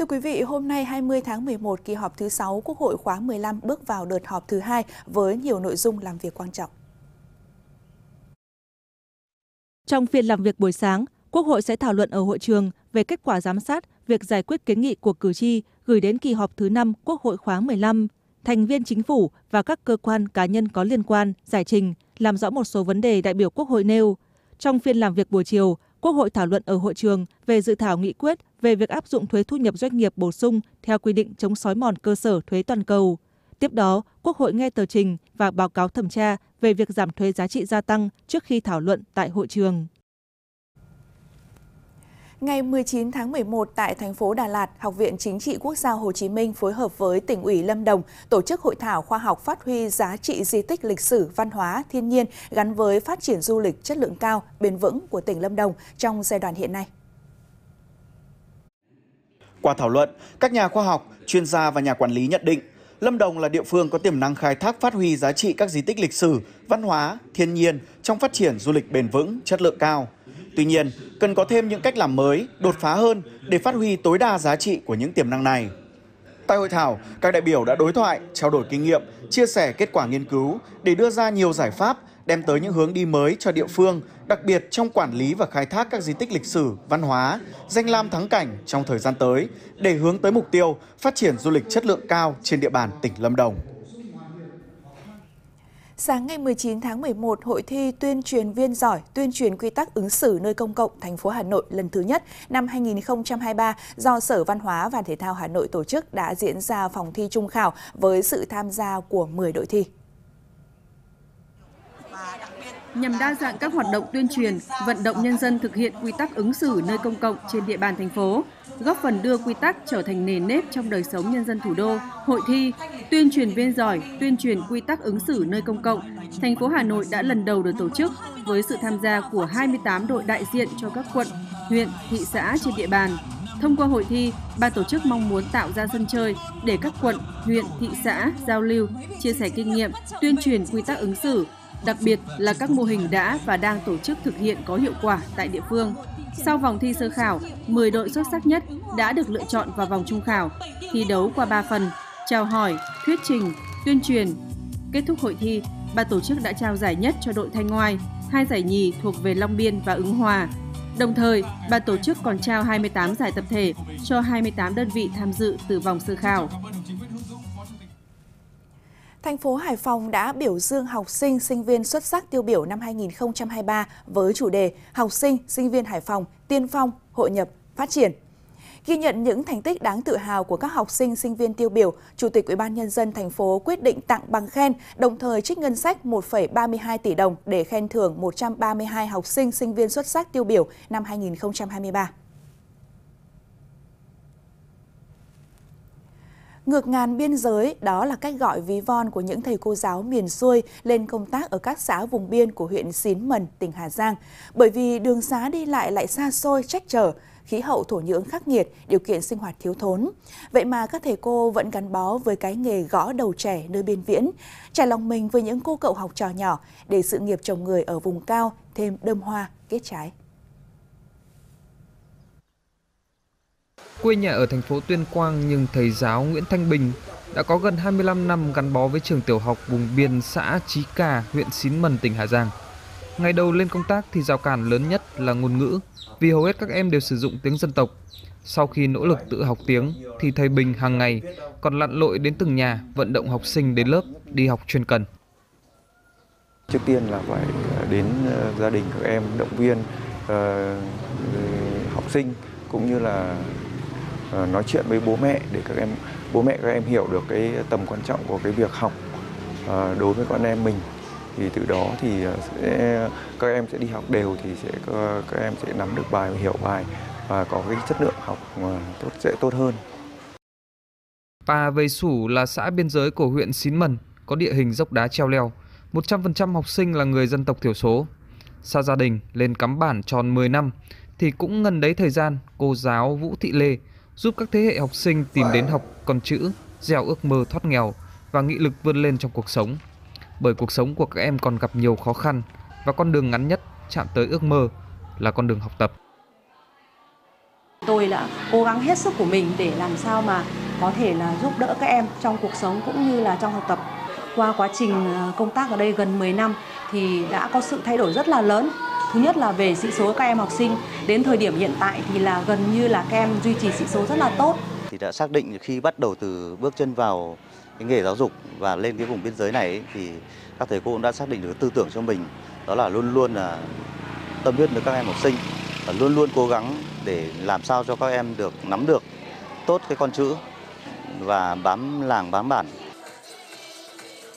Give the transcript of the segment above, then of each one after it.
Thưa quý vị, hôm nay 20 tháng 11, kỳ họp thứ 6 Quốc hội khóa 15 bước vào đợt họp thứ hai với nhiều nội dung làm việc quan trọng. Trong phiên làm việc buổi sáng, Quốc hội sẽ thảo luận ở hội trường về kết quả giám sát việc giải quyết kiến nghị của cử tri gửi đến kỳ họp thứ 5 Quốc hội khóa 15. Thành viên chính phủ và các cơ quan cá nhân có liên quan giải trình, làm rõ một số vấn đề đại biểu Quốc hội nêu. Trong phiên làm việc buổi chiều, Quốc hội thảo luận ở hội trường về dự thảo nghị quyết về việc áp dụng thuế thu nhập doanh nghiệp bổ sung theo quy định chống sói mòn cơ sở thuế toàn cầu. Tiếp đó, Quốc hội nghe tờ trình và báo cáo thẩm tra về việc giảm thuế giá trị gia tăng trước khi thảo luận tại hội trường. Ngày 19 tháng 11 tại thành phố Đà Lạt, Học viện Chính trị Quốc gia Hồ Chí Minh phối hợp với tỉnh ủy Lâm Đồng tổ chức hội thảo khoa học phát huy giá trị di tích lịch sử, văn hóa, thiên nhiên gắn với phát triển du lịch chất lượng cao, bền vững của tỉnh Lâm Đồng trong giai đoạn hiện nay. Qua thảo luận, các nhà khoa học, chuyên gia và nhà quản lý nhận định Lâm Đồng là địa phương có tiềm năng khai thác phát huy giá trị các di tích lịch sử, văn hóa, thiên nhiên trong phát triển du lịch bền vững, chất lượng cao. Tuy nhiên, cần có thêm những cách làm mới, đột phá hơn để phát huy tối đa giá trị của những tiềm năng này. Tại hội thảo, các đại biểu đã đối thoại, trao đổi kinh nghiệm, chia sẻ kết quả nghiên cứu để đưa ra nhiều giải pháp đem tới những hướng đi mới cho địa phương, đặc biệt trong quản lý và khai thác các di tích lịch sử, văn hóa, danh lam thắng cảnh trong thời gian tới để hướng tới mục tiêu phát triển du lịch chất lượng cao trên địa bàn tỉnh Lâm Đồng. Sáng ngày 19 tháng 11, hội thi tuyên truyền viên giỏi, tuyên truyền quy tắc ứng xử nơi công cộng thành phố Hà Nội lần thứ nhất năm 2023 do Sở Văn hóa và Thể thao Hà Nội tổ chức đã diễn ra phòng thi trung khảo với sự tham gia của 10 đội thi nhằm đa dạng các hoạt động tuyên truyền, vận động nhân dân thực hiện quy tắc ứng xử nơi công cộng trên địa bàn thành phố, góp phần đưa quy tắc trở thành nền nếp trong đời sống nhân dân thủ đô. Hội thi tuyên truyền viên giỏi, tuyên truyền quy tắc ứng xử nơi công cộng, thành phố Hà Nội đã lần đầu được tổ chức với sự tham gia của 28 đội đại diện cho các quận, huyện, thị xã trên địa bàn. Thông qua hội thi, ban tổ chức mong muốn tạo ra sân chơi để các quận, huyện, thị xã giao lưu, chia sẻ kinh nghiệm, tuyên truyền quy tắc ứng xử, đặc biệt là các mô hình đã và đang tổ chức thực hiện có hiệu quả tại địa phương. Sau vòng thi sơ khảo, 10 đội xuất sắc nhất đã được lựa chọn vào vòng trung khảo, thi đấu qua 3 phần, chào hỏi, thuyết trình, tuyên truyền. Kết thúc hội thi, ban tổ chức đã trao giải nhất cho đội Thanh ngoài, hai giải nhì thuộc về Long Biên và Ứng Hòa. Đồng thời, ban tổ chức còn trao 28 giải tập thể cho 28 đơn vị tham dự từ vòng sơ khảo. Thành phố Hải Phòng đã biểu dương học sinh, sinh viên xuất sắc tiêu biểu năm 2023 với chủ đề Học sinh, sinh viên Hải Phòng, tiên phong, hội nhập, phát triển. Ghi nhận những thành tích đáng tự hào của các học sinh, sinh viên tiêu biểu, Chủ tịch Ủy ban Nhân dân thành phố quyết định tặng bằng khen, đồng thời trích ngân sách 1,32 tỷ đồng để khen thưởng 132 học sinh, sinh viên xuất sắc tiêu biểu năm 2023. Ngược ngàn biên giới, đó là cách gọi ví von của những thầy cô giáo miền xuôi lên công tác ở các xã vùng biên của huyện Xín Mần, tỉnh Hà Giang. Bởi vì đường xá đi lại lại xa xôi, trách trở, khí hậu thổ nhưỡng khắc nghiệt, điều kiện sinh hoạt thiếu thốn. Vậy mà các thầy cô vẫn gắn bó với cái nghề gõ đầu trẻ nơi biên viễn, trải lòng mình với những cô cậu học trò nhỏ để sự nghiệp chồng người ở vùng cao thêm đơm hoa, kết trái. Quê nhà ở thành phố Tuyên Quang nhưng thầy giáo Nguyễn Thanh Bình đã có gần 25 năm gắn bó với trường tiểu học vùng biên xã Chí Cà, huyện Xín Mần, tỉnh Hà Giang. Ngày đầu lên công tác thì rào cản lớn nhất là ngôn ngữ, vì hầu hết các em đều sử dụng tiếng dân tộc. Sau khi nỗ lực tự học tiếng thì thầy Bình hàng ngày còn lặn lội đến từng nhà vận động học sinh đến lớp đi học chuyên cần. Trước tiên là phải ờ, đến ờ, gia đình các em động viên ờ, học sinh cũng như là Ờ, nói chuyện với bố mẹ để các em bố mẹ các em hiểu được cái tầm quan trọng của cái việc học ờ, đối với con em mình thì từ đó thì ờ, sẽ, các em sẽ đi học đều thì sẽ các em sẽ nắm được bài và hiểu bài và có cái chất lượng học tốt sẽ tốt hơn. Pa Vây Sủ là xã biên giới của huyện Xín Mần, có địa hình dốc đá treo leo. 100% học sinh là người dân tộc thiểu số. Xa gia đình, lên cắm bản tròn 10 năm, thì cũng ngần đấy thời gian, cô giáo Vũ Thị Lê giúp các thế hệ học sinh tìm đến học con chữ, gieo ước mơ thoát nghèo và nghị lực vươn lên trong cuộc sống. Bởi cuộc sống của các em còn gặp nhiều khó khăn và con đường ngắn nhất chạm tới ước mơ là con đường học tập. Tôi đã cố gắng hết sức của mình để làm sao mà có thể là giúp đỡ các em trong cuộc sống cũng như là trong học tập. Qua quá trình ờ, công tác ở đây gần 10 năm thì đã có sự thay đổi rất là lớn Thứ nhất là về sĩ số các em học sinh đến thời điểm hiện tại thì là gần như là các em duy trì sĩ số rất là tốt. Thì đã xác định khi bắt đầu từ bước chân vào cái nghề giáo dục và lên cái vùng biên giới này ấy, thì các thầy cô cũng đã xác định được tư tưởng cho mình đó là luôn luôn là tâm huyết với các em học sinh và luôn luôn cố gắng để làm sao cho các em được nắm được tốt cái con chữ và bám làng bám bản.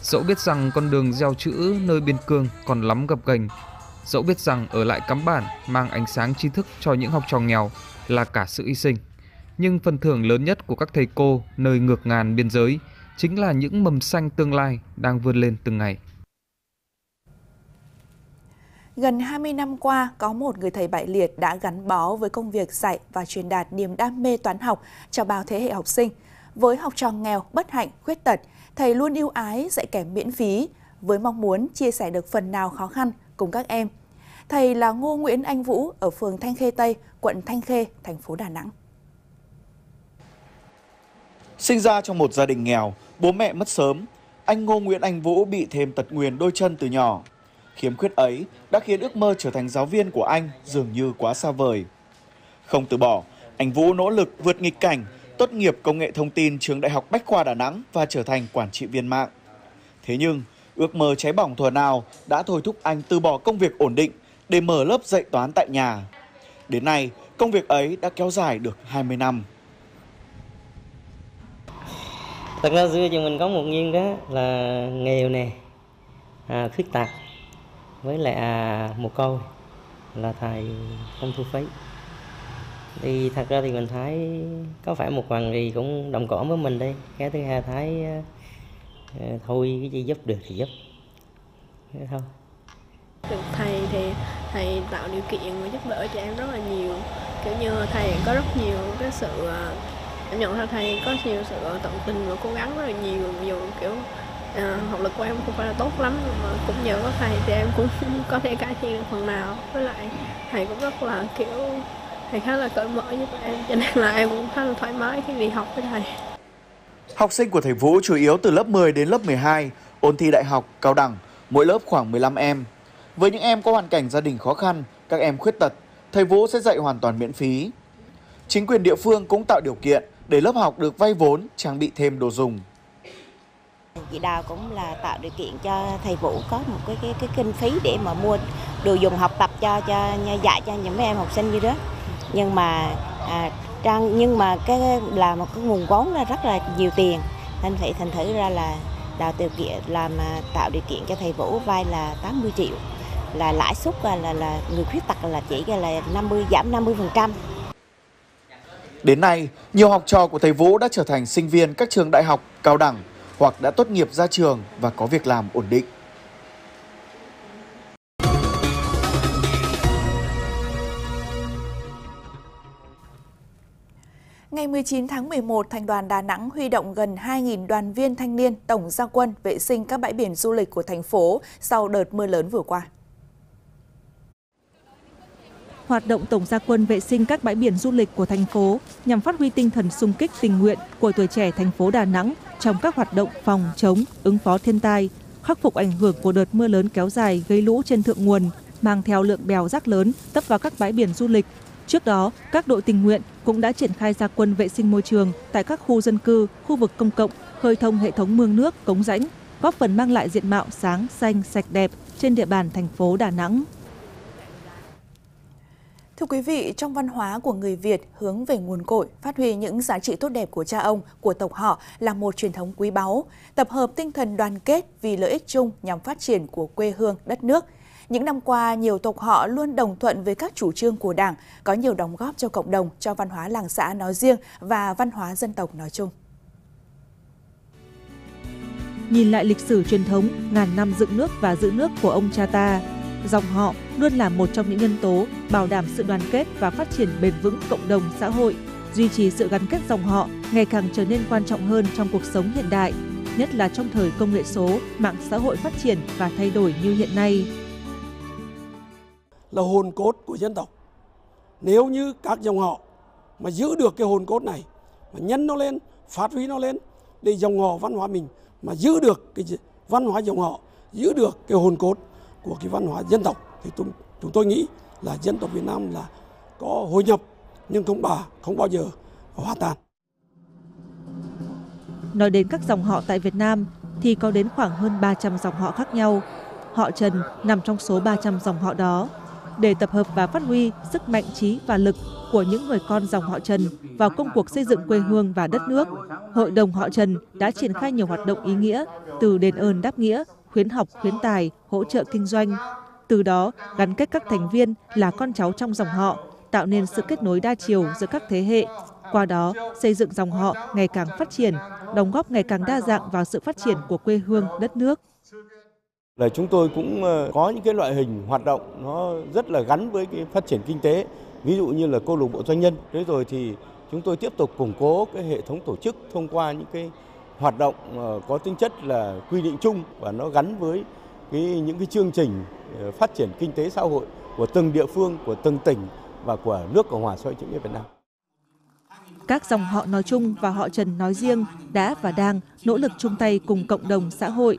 Dẫu biết rằng con đường gieo chữ nơi biên cương còn lắm gập ghềnh dẫu biết rằng ở lại cắm bản mang ánh sáng tri thức cho những học trò nghèo là cả sự hy sinh. Nhưng phần thưởng lớn nhất của các thầy cô nơi ngược ngàn biên giới chính là những mầm xanh tương lai đang vươn lên từng ngày. Gần 20 năm qua, có một người thầy bại liệt đã gắn bó với công việc dạy và truyền đạt niềm đam mê toán học cho bao thế hệ học sinh. Với học trò nghèo, bất hạnh, khuyết tật, thầy luôn yêu ái dạy kèm miễn phí với mong muốn chia sẻ được phần nào khó khăn cùng các em. Thầy là Ngô Nguyễn Anh Vũ ở phường Thanh Khê Tây, quận Thanh Khê, thành phố Đà Nẵng. Sinh ra trong một gia đình nghèo, bố mẹ mất sớm, anh Ngô Nguyễn Anh Vũ bị thêm tật nguyền đôi chân từ nhỏ. Khiếm khuyết ấy đã khiến ước mơ trở thành giáo viên của anh dường như quá xa vời. Không từ bỏ, anh Vũ nỗ lực vượt nghịch cảnh, tốt nghiệp công nghệ thông tin trường Đại học Bách khoa Đà Nẵng và trở thành quản trị viên mạng. Thế nhưng, Ước mơ cháy bỏng thuở nào đã thôi thúc anh từ bỏ công việc ổn định để mở lớp dạy toán tại nhà. Đến nay, công việc ấy đã kéo dài được 20 năm. Thật ra xưa thì mình có một nhiên đó là nghèo nè, à, khuyết tật với lại à, một câu là thầy không thu phí thì thật ra thì mình thấy có phải một phần gì cũng đồng cỏ với mình đi cái thứ hai thấy Ờ, thôi cái gì giúp được thì giúp thế thôi được thầy thì thầy tạo điều kiện và giúp đỡ cho em rất là nhiều kiểu như thầy có rất nhiều cái sự ờ, em nhận ra thầy có nhiều sự ờ, tận tình và cố gắng rất là nhiều nhiều kiểu à, học lực của em không phải là tốt lắm mà cũng nhờ có thầy thì em cũng có thể cải thiện được phần nào với lại thầy cũng rất là kiểu thầy khá là cởi mở giúp em cho nên là em cũng khá là thoải mái khi đi học với thầy Học sinh của thầy Vũ chủ yếu từ lớp 10 đến lớp 12, ôn thi đại học, cao đẳng, mỗi lớp khoảng 15 em. Với những em có hoàn cảnh gia đình khó khăn, các em khuyết tật, thầy Vũ sẽ dạy hoàn toàn miễn phí. Chính quyền địa phương cũng tạo điều kiện để lớp học được vay vốn, trang bị thêm đồ dùng. Chị Đào cũng là tạo điều kiện cho thầy Vũ có một cái cái, cái kinh phí để mà mua đồ dùng học tập cho cho dạy cho những em học sinh như đó. Nhưng mà à, trăng nhưng mà cái là một cái nguồn vốn là rất là nhiều tiền nên phải thành thử ra là tạo điều kiện làm tạo điều kiện cho thầy Vũ vay là 80 triệu là lãi suất là, là là người khuyết tật là chỉ là 50 giảm 50 phần trăm Đến nay, nhiều học trò của thầy Vũ đã trở thành sinh viên các trường đại học, cao đẳng hoặc đã tốt nghiệp ra trường và có việc làm ổn định. Ngày 19 tháng 11, Thành đoàn Đà Nẵng huy động gần 2.000 đoàn viên thanh niên tổng gia quân vệ sinh các bãi biển du lịch của thành phố sau đợt mưa lớn vừa qua. Hoạt động tổng gia quân vệ sinh các bãi biển du lịch của thành phố nhằm phát huy tinh thần sung kích tình nguyện của tuổi trẻ thành phố Đà Nẵng trong các hoạt động phòng chống, ứng phó thiên tai, khắc phục ảnh hưởng của đợt mưa lớn kéo dài gây lũ trên thượng nguồn, mang theo lượng bèo rác lớn tấp vào các bãi biển du lịch Trước đó, các đội tình nguyện cũng đã triển khai gia quân vệ sinh môi trường tại các khu dân cư khu vực công cộng khơi thông hệ thống mương nước cống rãnh góp phần mang lại diện mạo sáng xanh sạch đẹp trên địa bàn thành phố Đà Nẵng. Thưa quý vị, trong văn hóa của người Việt hướng về nguồn cội, phát huy những giá trị tốt đẹp của cha ông, của tộc họ là một truyền thống quý báu, tập hợp tinh thần đoàn kết vì lợi ích chung nhằm phát triển của quê hương, đất nước – những năm qua, nhiều tộc họ luôn đồng thuận với các chủ trương của Đảng, có nhiều đóng góp cho cộng đồng, cho văn hóa làng xã nói riêng và văn hóa dân tộc nói chung. Nhìn lại lịch sử truyền thống ngàn năm dựng nước và giữ nước của ông cha ta, dòng họ luôn là một trong những nhân tố bảo đảm sự đoàn kết và phát triển bền vững cộng đồng xã hội, duy trì sự gắn kết dòng họ ngày càng trở nên quan trọng hơn trong cuộc sống hiện đại, nhất là trong thời công nghệ số, mạng xã hội phát triển và thay đổi như hiện nay là hồn cốt của dân tộc nếu như các dòng họ mà giữ được cái hồn cốt này mà nhân nó lên phát huy nó lên để dòng họ văn hóa mình mà giữ được cái văn hóa dòng họ giữ được cái hồn cốt của cái văn hóa dân tộc thì chúng chúng tôi nghĩ là dân tộc Việt Nam là có hội nhập nhưng không bà không bao giờ hòa tan. Nói đến các dòng họ tại Việt Nam thì có đến khoảng hơn 300 dòng họ khác nhau. Họ Trần nằm trong số 300 dòng họ đó để tập hợp và phát huy sức mạnh trí và lực của những người con dòng họ Trần vào công cuộc xây dựng quê hương và đất nước. Hội đồng họ Trần đã triển khai nhiều hoạt động ý nghĩa từ đền ơn đáp nghĩa, khuyến học khuyến tài, hỗ trợ kinh doanh. Từ đó gắn kết các thành viên là con cháu trong dòng họ, tạo nên sự kết nối đa chiều giữa các thế hệ, qua đó xây dựng dòng họ ngày càng phát triển, đóng góp ngày càng đa dạng vào sự phát triển của quê hương đất nước là chúng tôi cũng ờ, có những cái loại hình hoạt động nó rất là gắn với cái phát triển kinh tế ví dụ như là câu lạc bộ doanh nhân thế rồi thì chúng tôi tiếp tục củng cố cái hệ thống tổ chức thông qua những cái hoạt động ờ, có tính chất là quy định chung và nó gắn với cái những cái chương trình ờ, phát triển kinh tế xã hội của từng địa phương của từng tỉnh và của nước Cộng hòa xã hội chủ nghĩa Việt Nam các dòng họ nói chung và họ Trần nói riêng đã và đang nỗ lực chung tay cùng cộng đồng xã hội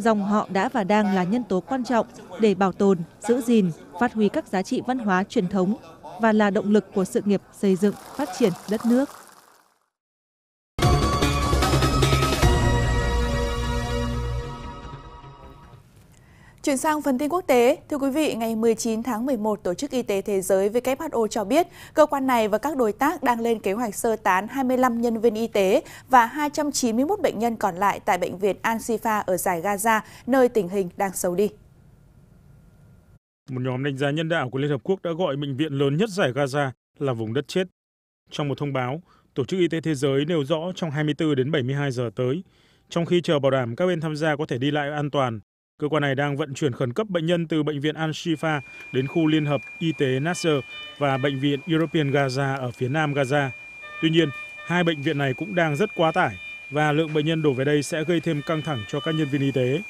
dòng họ đã và đang là nhân tố quan trọng để bảo tồn giữ gìn phát huy các giá trị văn hóa truyền thống và là động lực của sự nghiệp xây dựng phát triển đất nước Chuyển sang phần tin quốc tế, thưa quý vị, ngày 19 tháng 11, Tổ chức Y tế Thế giới WHO cho biết cơ quan này và các đối tác đang lên kế hoạch sơ tán 25 nhân viên y tế và 291 bệnh nhân còn lại tại bệnh viện Al-Shifa ở giải Gaza, nơi tình hình đang xấu đi. Một nhóm đánh giá nhân đạo của Liên Hợp Quốc đã gọi bệnh viện lớn nhất giải Gaza là vùng đất chết. Trong một thông báo, Tổ chức Y tế Thế giới nêu rõ trong 24 đến 72 giờ tới, trong khi chờ bảo đảm các bên tham gia có thể đi lại an toàn, cơ quan này đang vận chuyển khẩn cấp bệnh nhân từ bệnh viện al shifa đến khu liên hợp y tế nasser và bệnh viện european gaza ở phía nam gaza tuy nhiên hai bệnh viện này cũng đang rất quá tải và lượng bệnh nhân đổ về đây sẽ gây thêm căng thẳng cho các nhân viên y tế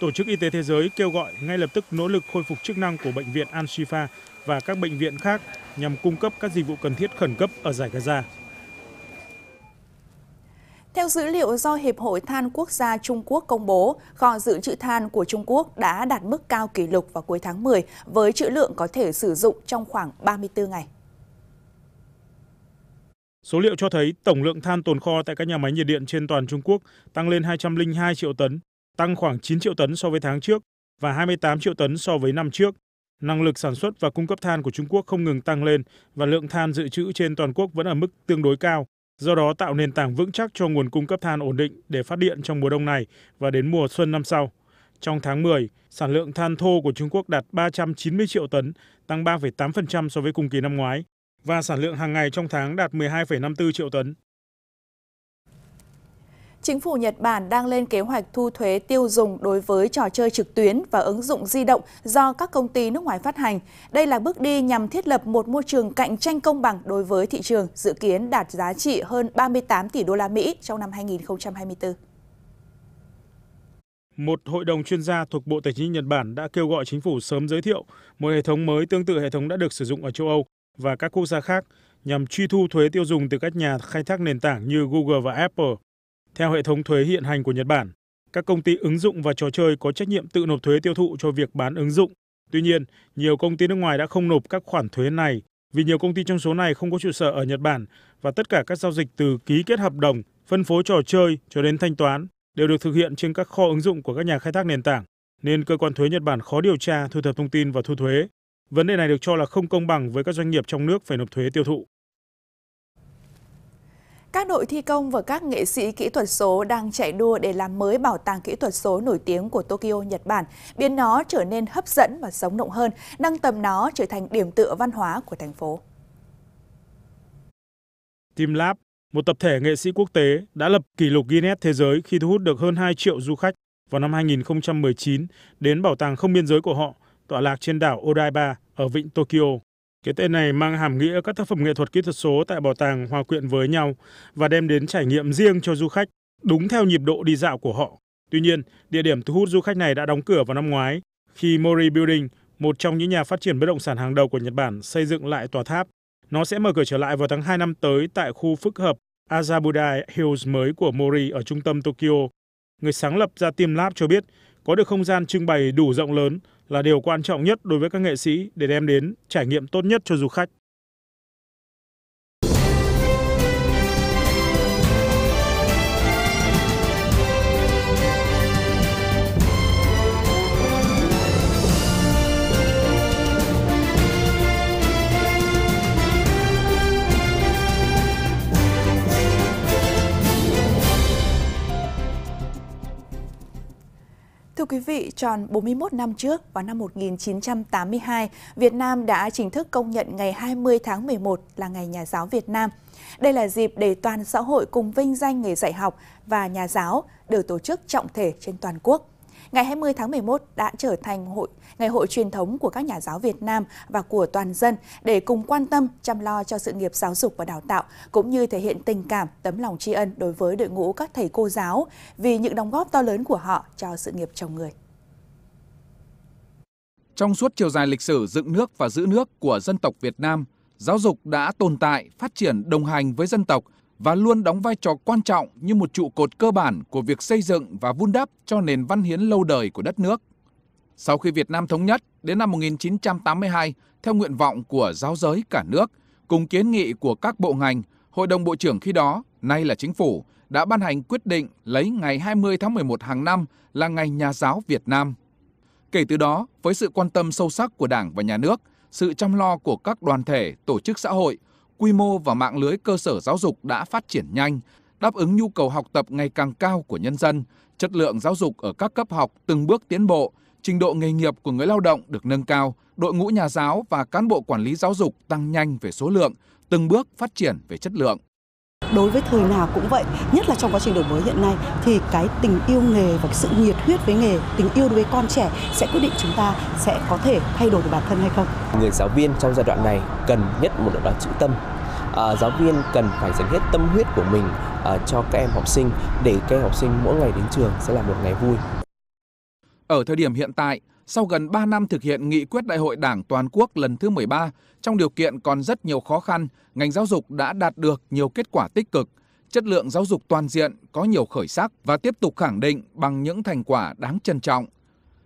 Tổ chức Y tế Thế giới kêu gọi ngay lập tức nỗ lực khôi phục chức năng của bệnh viện Al-Shifa và các bệnh viện khác nhằm cung cấp các dịch vụ cần thiết khẩn cấp ở giải Gaza. Theo dữ liệu do Hiệp hội Than Quốc gia Trung Quốc công bố, kho dự trữ than của Trung Quốc đã đạt mức cao kỷ lục vào cuối tháng 10 với trữ lượng có thể sử dụng trong khoảng 34 ngày. Số liệu cho thấy tổng lượng than tồn kho tại các nhà máy nhiệt điện trên toàn Trung Quốc tăng lên 202 triệu tấn, tăng khoảng 9 triệu tấn so với tháng trước và 28 triệu tấn so với năm trước. Năng lực sản xuất và cung cấp than của Trung Quốc không ngừng tăng lên và lượng than dự trữ trên toàn quốc vẫn ở mức tương đối cao do đó tạo nền tảng vững chắc cho nguồn cung cấp than ổn định để phát điện trong mùa đông này và đến mùa xuân năm sau. Trong tháng 10, sản lượng than thô của Trung Quốc đạt 390 triệu tấn, tăng 3,8% so với cùng kỳ năm ngoái, và sản lượng hàng ngày trong tháng đạt 12,54 triệu tấn. Chính phủ Nhật Bản đang lên kế hoạch thu thuế tiêu dùng đối với trò chơi trực tuyến và ứng dụng di động do các công ty nước ngoài phát hành. Đây là bước đi nhằm thiết lập một môi trường cạnh tranh công bằng đối với thị trường, dự kiến đạt giá trị hơn 38 tỷ đô la Mỹ trong năm 2024. Một hội đồng chuyên gia thuộc Bộ Tài chính Nhật Bản đã kêu gọi chính phủ sớm giới thiệu một hệ thống mới tương tự hệ thống đã được sử dụng ở châu Âu và các quốc gia khác nhằm truy thu thuế tiêu dùng từ các nhà khai thác nền tảng như Google và Apple theo hệ thống thuế hiện hành của nhật bản các công ty ứng dụng và trò chơi có trách nhiệm tự nộp thuế tiêu thụ cho việc bán ứng dụng tuy nhiên nhiều công ty nước ngoài đã không nộp các khoản thuế này vì nhiều công ty trong số này không có trụ sở ở nhật bản và tất cả các giao dịch từ ký kết hợp đồng phân phối trò chơi cho đến thanh toán đều được thực hiện trên các kho ứng dụng của các nhà khai thác nền tảng nên cơ quan thuế nhật bản khó điều tra thu thập thông tin và thu thuế vấn đề này được cho là không công bằng với các doanh nghiệp trong nước phải nộp thuế tiêu thụ các đội thi công và các nghệ sĩ kỹ thuật số đang chạy đua để làm mới bảo tàng kỹ thuật số nổi tiếng của Tokyo, Nhật Bản, biến nó trở nên hấp dẫn và sống động hơn, nâng tầm nó trở thành điểm tựa văn hóa của thành phố. Team Lab, một tập thể nghệ sĩ quốc tế, đã lập kỷ lục Guinness thế giới khi thu hút được hơn 2 triệu du khách vào năm 2019 đến bảo tàng không biên giới của họ, tọa lạc trên đảo Odaiba ở vịnh Tokyo cái tên này mang hàm nghĩa các tác phẩm nghệ thuật kỹ thuật số tại bảo tàng hòa quyện với nhau và đem đến trải nghiệm riêng cho du khách, đúng theo nhịp độ đi dạo của họ. Tuy nhiên, địa điểm thu hút du khách này đã đóng cửa vào năm ngoái, khi Mori Building, một trong những nhà phát triển bất động sản hàng đầu của Nhật Bản, xây dựng lại tòa tháp. Nó sẽ mở cửa trở lại vào tháng 2 năm tới tại khu phức hợp Azabudai Hills mới của Mori ở trung tâm Tokyo. Người sáng lập ra Team Lab cho biết, có được không gian trưng bày đủ rộng lớn, là điều quan trọng nhất đối với các nghệ sĩ để đem đến trải nghiệm tốt nhất cho du khách Thưa quý vị, tròn 41 năm trước, vào năm 1982, Việt Nam đã chính thức công nhận ngày 20 tháng 11 là Ngày Nhà giáo Việt Nam. Đây là dịp để toàn xã hội cùng vinh danh người dạy học và nhà giáo được tổ chức trọng thể trên toàn quốc ngày 20 tháng 11 đã trở thành hội ngày hội truyền thống của các nhà giáo Việt Nam và của toàn dân để cùng quan tâm chăm lo cho sự nghiệp giáo dục và đào tạo cũng như thể hiện tình cảm, tấm lòng tri ân đối với đội ngũ các thầy cô giáo vì những đóng góp to lớn của họ cho sự nghiệp chồng người. Trong suốt chiều dài lịch sử dựng nước và giữ nước của dân tộc Việt Nam, giáo dục đã tồn tại, phát triển đồng hành với dân tộc – và luôn đóng vai trò quan trọng như một trụ cột cơ bản của việc xây dựng và vun đắp cho nền văn hiến lâu đời của đất nước. Sau khi Việt Nam thống nhất, đến năm 1982, theo nguyện vọng của giáo giới cả nước, cùng kiến nghị của các bộ ngành, Hội đồng Bộ trưởng khi đó, nay là chính phủ, đã ban hành quyết định lấy ngày 20 tháng 11 hàng năm là Ngày Nhà giáo Việt Nam. Kể từ đó, với sự quan tâm sâu sắc của Đảng và Nhà nước, sự chăm lo của các đoàn thể, tổ chức xã hội, quy mô và mạng lưới cơ sở giáo dục đã phát triển nhanh, đáp ứng nhu cầu học tập ngày càng cao của nhân dân, chất lượng giáo dục ở các cấp học từng bước tiến bộ, trình độ nghề nghiệp của người lao động được nâng cao, đội ngũ nhà giáo và cán bộ quản lý giáo dục tăng nhanh về số lượng, từng bước phát triển về chất lượng đối với thời nào cũng vậy nhất là trong quá trình đổi mới hiện nay thì cái tình yêu nghề và cái sự nhiệt huyết với nghề tình yêu đối với con trẻ sẽ quyết định chúng ta sẽ có thể thay đổi được bản thân hay không người giáo viên trong giai đoạn này cần nhất một đó là chữ tâm Ờ, giáo viên cần phải dành hết tâm huyết của mình ờ, cho các em học sinh để các em học sinh mỗi ngày đến trường sẽ là một ngày vui. Ở thời điểm hiện tại, sau gần 3 năm thực hiện nghị quyết Đại hội Đảng toàn quốc lần thứ 13, trong điều kiện còn rất nhiều khó khăn, ngành giáo dục đã đạt được nhiều kết quả tích cực, chất lượng giáo dục toàn diện có nhiều khởi sắc và tiếp tục khẳng định bằng những thành quả đáng trân trọng.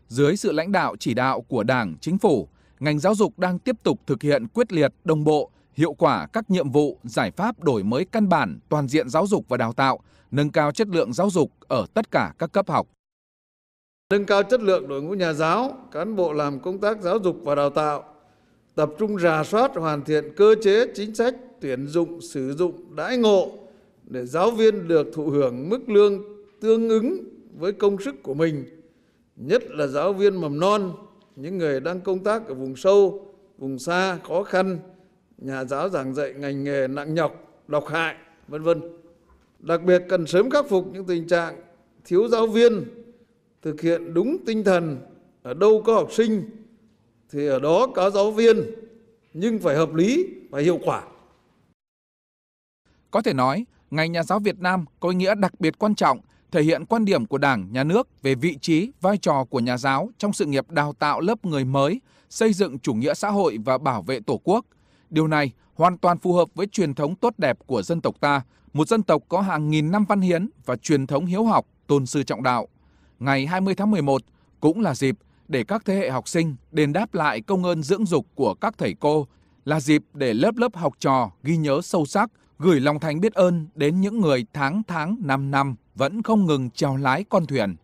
Dưới sự lãnh đạo chỉ đạo của Đảng, Chính phủ, ngành giáo dục đang tiếp tục thực hiện quyết liệt, đồng bộ hiệu quả các nhiệm vụ, giải pháp đổi mới căn bản toàn diện giáo dục và đào tạo, nâng cao chất lượng giáo dục ở tất cả các cấp học. Nâng cao chất lượng đội ngũ nhà giáo, cán bộ làm công tác giáo dục và đào tạo, tập trung rà soát hoàn thiện cơ chế chính sách tuyển dụng sử dụng đãi ngộ để giáo viên được thụ hưởng mức lương tương ứng với công sức của mình, nhất là giáo viên mầm non, những người đang công tác ở vùng sâu, vùng xa, khó khăn, nhà giáo giảng dạy ngành nghề nặng nhọc, độc hại, vân vân. Đặc biệt cần sớm khắc phục những tình trạng thiếu giáo viên, thực hiện đúng tinh thần ở đâu có học sinh thì ở đó có giáo viên nhưng phải hợp lý và hiệu quả. Có thể nói, ngành nhà giáo Việt Nam có ý nghĩa đặc biệt quan trọng, thể hiện quan điểm của Đảng, Nhà nước về vị trí, vai trò của nhà giáo trong sự nghiệp đào tạo lớp người mới, xây dựng chủ nghĩa xã hội và bảo vệ Tổ quốc – Điều này hoàn toàn phù hợp với truyền thống tốt đẹp của dân tộc ta, một dân tộc có hàng nghìn năm văn hiến và truyền thống hiếu học, tôn sư trọng đạo. Ngày 20 tháng 11 cũng là dịp để các thế hệ học sinh đền đáp lại công ơn dưỡng dục của các thầy cô, là dịp để lớp lớp học trò ghi nhớ sâu sắc, gửi lòng thành biết ơn đến những người tháng tháng năm năm vẫn không ngừng trèo lái con thuyền.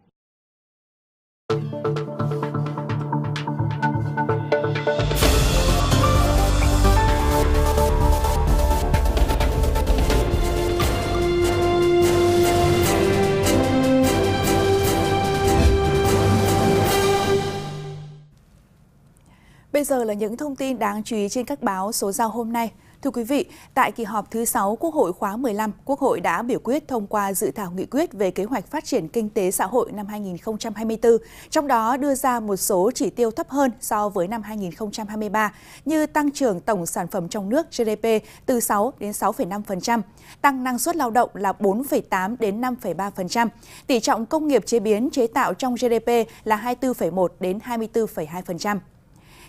Bây giờ là những thông tin đáng chú ý trên các báo số giao hôm nay. Thưa quý vị, tại kỳ họp thứ 6 Quốc hội khóa 15, Quốc hội đã biểu quyết thông qua dự thảo nghị quyết về kế hoạch phát triển kinh tế xã hội năm 2024, trong đó đưa ra một số chỉ tiêu thấp hơn so với năm 2023 như tăng trưởng tổng sản phẩm trong nước GDP từ 6 đến 6,5%, tăng năng suất lao động là 4,8 đến 5,3%, tỷ trọng công nghiệp chế biến chế tạo trong GDP là 24,1 đến 24,2%.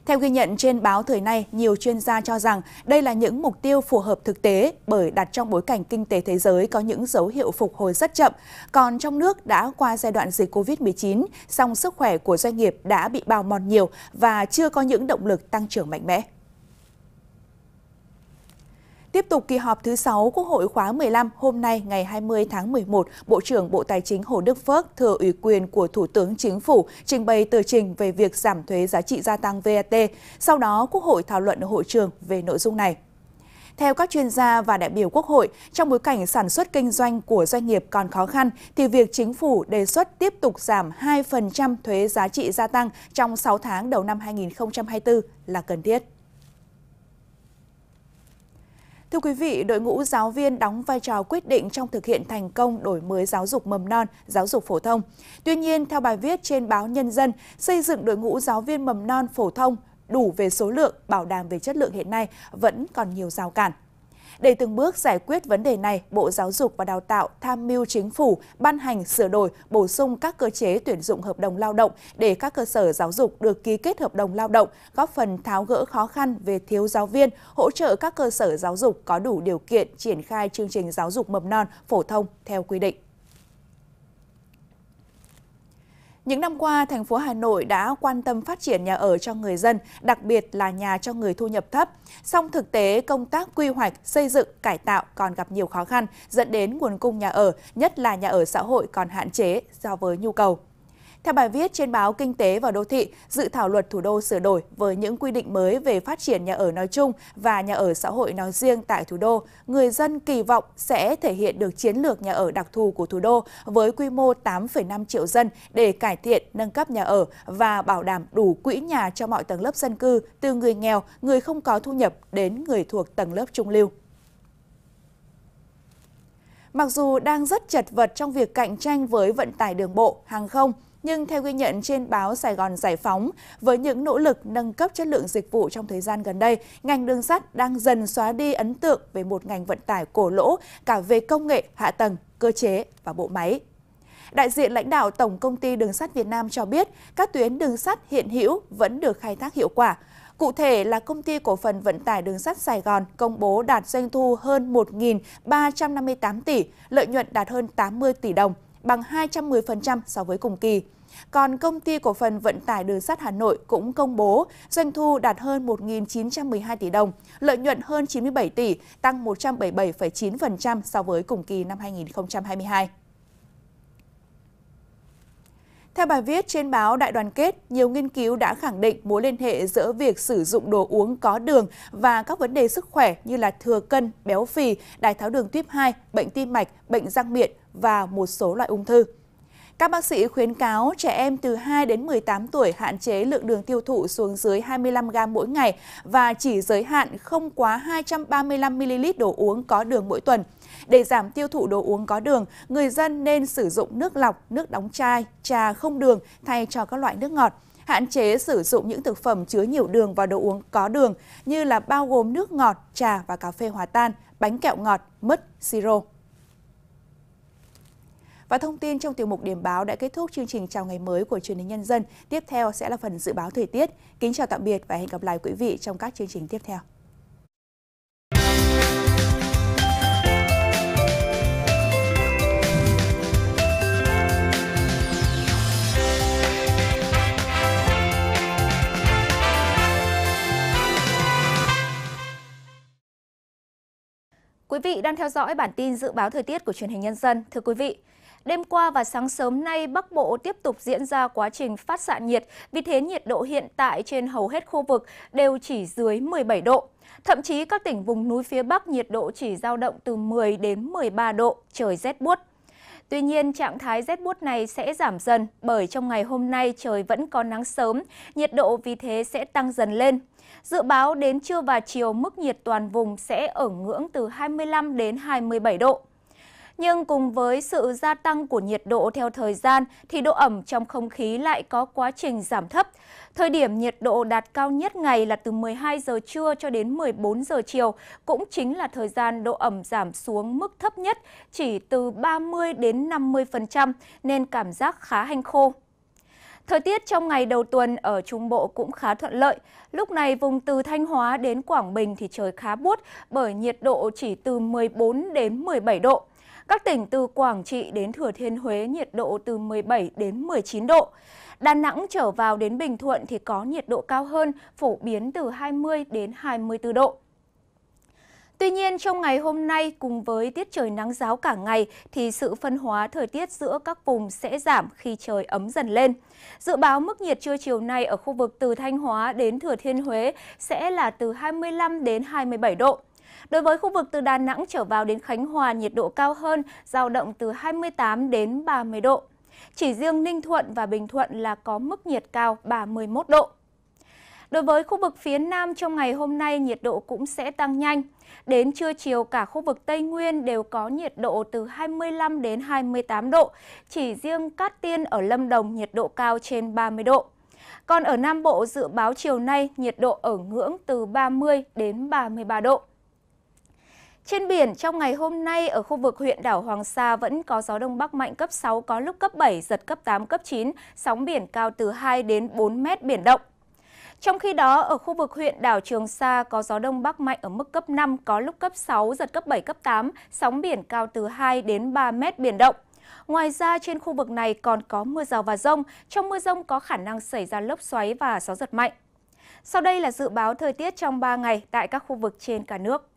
Theo ghi nhận trên báo thời nay, nhiều chuyên gia cho rằng đây là những mục tiêu phù hợp thực tế bởi đặt trong bối cảnh kinh tế thế giới có những dấu hiệu phục hồi rất chậm, còn trong nước đã qua giai đoạn dịch COVID-19, song sức khỏe của doanh nghiệp đã bị bào mòn nhiều và chưa có những động lực tăng trưởng mạnh mẽ. Tiếp tục kỳ họp thứ 6 Quốc hội khóa 15 hôm nay ngày 20 tháng 11, Bộ trưởng Bộ Tài chính Hồ Đức Phước thừa ủy quyền của Thủ tướng Chính phủ trình bày tờ trình về việc giảm thuế giá trị gia tăng VAT. Sau đó, Quốc hội thảo luận ở hội trường về nội dung này. Theo các chuyên gia và đại biểu Quốc hội, trong bối cảnh sản xuất kinh doanh của doanh nghiệp còn khó khăn, thì việc chính phủ đề xuất tiếp tục giảm 2% thuế giá trị gia tăng trong 6 tháng đầu năm 2024 là cần thiết. Thưa quý vị, đội ngũ giáo viên đóng vai trò quyết định trong thực hiện thành công đổi mới giáo dục mầm non, giáo dục phổ thông. Tuy nhiên, theo bài viết trên báo Nhân dân, xây dựng đội ngũ giáo viên mầm non phổ thông đủ về số lượng, bảo đảm về chất lượng hiện nay vẫn còn nhiều rào cản. Để từng bước giải quyết vấn đề này, Bộ Giáo dục và Đào tạo tham mưu chính phủ ban hành sửa đổi, bổ sung các cơ chế tuyển dụng hợp đồng lao động để các cơ sở giáo dục được ký kết hợp đồng lao động, góp phần tháo gỡ khó khăn về thiếu giáo viên, hỗ trợ các cơ sở giáo dục có đủ điều kiện triển khai chương trình giáo dục mầm non phổ thông theo quy định. Những năm qua, thành phố Hà Nội đã quan tâm phát triển nhà ở cho người dân, đặc biệt là nhà cho người thu nhập thấp. Song thực tế, công tác quy hoạch, xây dựng, cải tạo còn gặp nhiều khó khăn, dẫn đến nguồn cung nhà ở, nhất là nhà ở xã hội còn hạn chế so với nhu cầu. Theo bài viết trên báo Kinh tế và Đô thị, dự thảo luật thủ đô sửa đổi với những quy định mới về phát triển nhà ở nói chung và nhà ở xã hội nói riêng tại thủ đô, người dân kỳ vọng sẽ thể hiện được chiến lược nhà ở đặc thù của thủ đô với quy mô 8,5 triệu dân để cải thiện, nâng cấp nhà ở và bảo đảm đủ quỹ nhà cho mọi tầng lớp dân cư, từ người nghèo, người không có thu nhập đến người thuộc tầng lớp trung lưu. Mặc dù đang rất chật vật trong việc cạnh tranh với vận tải đường bộ, hàng không, nhưng theo ghi nhận trên báo Sài Gòn Giải Phóng, với những nỗ lực nâng cấp chất lượng dịch vụ trong thời gian gần đây, ngành đường sắt đang dần xóa đi ấn tượng về một ngành vận tải cổ lỗ cả về công nghệ, hạ tầng, cơ chế và bộ máy. Đại diện lãnh đạo Tổng công ty Đường sắt Việt Nam cho biết, các tuyến đường sắt hiện hữu vẫn được khai thác hiệu quả. Cụ thể là công ty cổ phần vận tải đường sắt Sài Gòn công bố đạt doanh thu hơn 1.358 tỷ, lợi nhuận đạt hơn 80 tỷ đồng, bằng 210% so với cùng kỳ. Còn công ty cổ phần vận tải đường sắt Hà Nội cũng công bố doanh thu đạt hơn 1.912 tỷ đồng, lợi nhuận hơn 97 tỷ, tăng 177,9% so với cùng kỳ năm 2022. Theo bài viết trên báo Đại đoàn kết, nhiều nghiên cứu đã khẳng định mối liên hệ giữa việc sử dụng đồ uống có đường và các vấn đề sức khỏe như là thừa cân, béo phì, đái tháo đường tuyếp 2, bệnh tim mạch, bệnh răng miệng và một số loại ung thư. Các bác sĩ khuyến cáo trẻ em từ 2 đến 18 tuổi hạn chế lượng đường tiêu thụ xuống dưới 25 gram mỗi ngày và chỉ giới hạn không quá 235 ml đồ uống có đường mỗi tuần – để giảm tiêu thụ đồ uống có đường, người dân nên sử dụng nước lọc, nước đóng chai, trà không đường thay cho các loại nước ngọt hạn chế sử dụng những thực phẩm chứa nhiều đường và đồ uống có đường như là bao gồm nước ngọt, trà và cà phê hòa tan, bánh kẹo ngọt, mứt, siro. Và thông tin trong tiểu mục điểm báo đã kết thúc chương trình chào ngày mới của truyền hình nhân dân. Tiếp theo sẽ là phần dự báo thời tiết. Kính chào tạm biệt và hẹn gặp lại quý vị trong các chương trình tiếp theo. Quý vị đang theo dõi bản tin dự báo thời tiết của truyền hình nhân dân. Thưa quý vị, Đêm qua và sáng sớm nay, Bắc Bộ tiếp tục diễn ra quá trình phát xạ nhiệt, vì thế nhiệt độ hiện tại trên hầu hết khu vực đều chỉ dưới 17 độ. Thậm chí các tỉnh vùng núi phía Bắc nhiệt độ chỉ giao động từ 10 đến 13 độ, trời rét buốt. Tuy nhiên, trạng thái rét bút này sẽ giảm dần bởi trong ngày hôm nay trời vẫn có nắng sớm, nhiệt độ vì thế sẽ tăng dần lên. Dự báo đến trưa và chiều mức nhiệt toàn vùng sẽ ở ngưỡng từ 25 đến 27 độ. Nhưng cùng với sự gia tăng của nhiệt độ theo thời gian thì độ ẩm trong không khí lại có quá trình giảm thấp. Thời điểm nhiệt độ đạt cao nhất ngày là từ 12 giờ trưa cho đến 14 giờ chiều, cũng chính là thời gian độ ẩm giảm xuống mức thấp nhất chỉ từ 30 đến 50% nên cảm giác khá hanh khô. Thời tiết trong ngày đầu tuần ở Trung Bộ cũng khá thuận lợi. Lúc này vùng từ Thanh Hóa đến Quảng Bình thì trời khá buốt bởi nhiệt độ chỉ từ 14 đến 17 độ. Các tỉnh từ Quảng Trị đến Thừa Thiên Huế nhiệt độ từ 17 đến 19 độ. Đà Nẵng trở vào đến Bình Thuận thì có nhiệt độ cao hơn, phổ biến từ 20 đến 24 độ. Tuy nhiên, trong ngày hôm nay cùng với tiết trời nắng giáo cả ngày thì sự phân hóa thời tiết giữa các vùng sẽ giảm khi trời ấm dần lên. Dự báo mức nhiệt trưa chiều nay ở khu vực từ Thanh Hóa đến Thừa Thiên Huế sẽ là từ 25 đến 27 độ. Đối với khu vực từ Đà Nẵng trở vào đến Khánh Hòa, nhiệt độ cao hơn, giao động từ 28 đến 30 độ. Chỉ riêng Ninh Thuận và Bình Thuận là có mức nhiệt cao 31 độ. Đối với khu vực phía Nam trong ngày hôm nay nhiệt độ cũng sẽ tăng nhanh. Đến trưa chiều cả khu vực Tây Nguyên đều có nhiệt độ từ 25 đến 28 độ, chỉ riêng Cát Tiên ở Lâm Đồng nhiệt độ cao trên 30 độ. Còn ở Nam Bộ dự báo chiều nay nhiệt độ ở ngưỡng từ 30 đến 33 độ. Trên biển, trong ngày hôm nay ở khu vực huyện đảo Hoàng Sa vẫn có gió đông bắc mạnh cấp 6, có lúc cấp 7, giật cấp 8, cấp 9, sóng biển cao từ 2 đến 4 mét biển động. Trong khi đó, ở khu vực huyện đảo Trường Sa có gió đông bắc mạnh ở mức cấp 5, có lúc cấp 6, giật cấp 7, cấp 8, sóng biển cao từ 2 đến 3 mét biển động. Ngoài ra, trên khu vực này còn có mưa rào và rông. Trong mưa rông có khả năng xảy ra lốc xoáy và gió giật mạnh. Sau đây là dự báo thời tiết trong 3 ngày tại các khu vực trên cả nước.